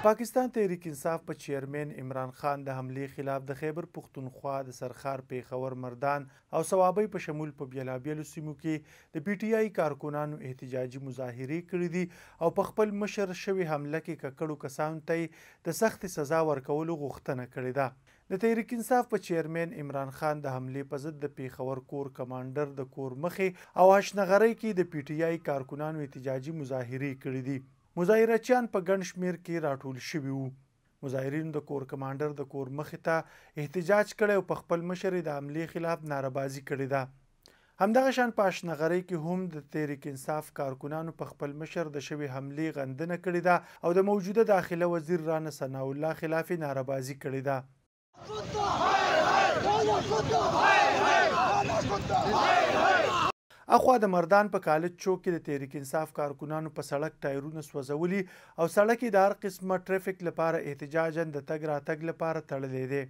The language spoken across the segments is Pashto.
د پاکستان تحریک انصاف په چیرمن عمران خان د حمله خلاف د خیبر پښتونخوا د سرخار پیښور مردان او ثوابي په شمول په بیلابیلو سیمو کې د پی ټی آی کارکونانو احتجاجي مظاهره کړې دي او په خپل مشر شوی حمله کې ککړو کسانو ته د سخت سزا ورکولو غوښتنه کړې ده د تحریک انصاف په چیرمن عمران خان د حمله په ضد د پیښور کور کمانډر د کور مخې او آشنغرۍ کې د پی ټی آی کارکونانو احتجاجي مظاهره کړې دي مظاهرچیان په ګڼ شمیر کې راټول شوي وو مظاهرینو د کور کمانډر د کور مخې ته احتجاج کړی او په خپل مشر د حملې خلاف ناربازي کړې ده همدغه شان په اشنغرۍ کې هم د تحریک انصاف کارکنانو په خپل مشر د شوي حملې غندنه کړې ده او د موجوده داخله وزیر رانه ثناء الله خلاف ناربازي کړې ده اخوا د مردان په کالج چوک کې د تحریک انصاف کارکونانو په سړک ټایرونه سوځولي او سړک د هر قسمه ټریفیک لپاره احتجاجن د تګ راتګ لپاره تړلې دی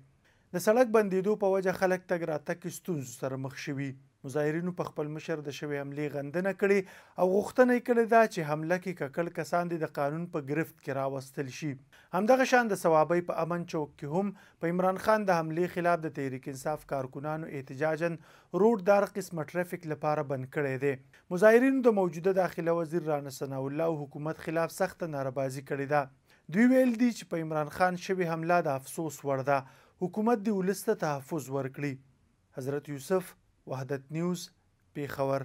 د سړک بندیدو په وجه خلک تګ راتګ ستونزو سره مخ شوي مظاهرینو په خپل مشر د شوی حمله غندنه کړې او غوښتنه کړې ده چې حمله کې ککل کسان د قانون په گرفت کې راوستل شي همدغه شان د ثوابي په امن چوک کې هم په عمران خان د حمله خلاف د تحریک انصاف کارکونانو احتجاجن روډ دار قسمه ټرافیک لپاره بند کړی دی مظاهرینو د موجوده داخله وزیر رانه ثناء الله حکومت خلاف سخت ناربازي کړې ده دوی ویل دي چې په عمران خان شوی حمله د افسوس وړ ده حکومت دی ولسته تحفظ ورکړي حضرت یوسف وحدت نیوز پیښور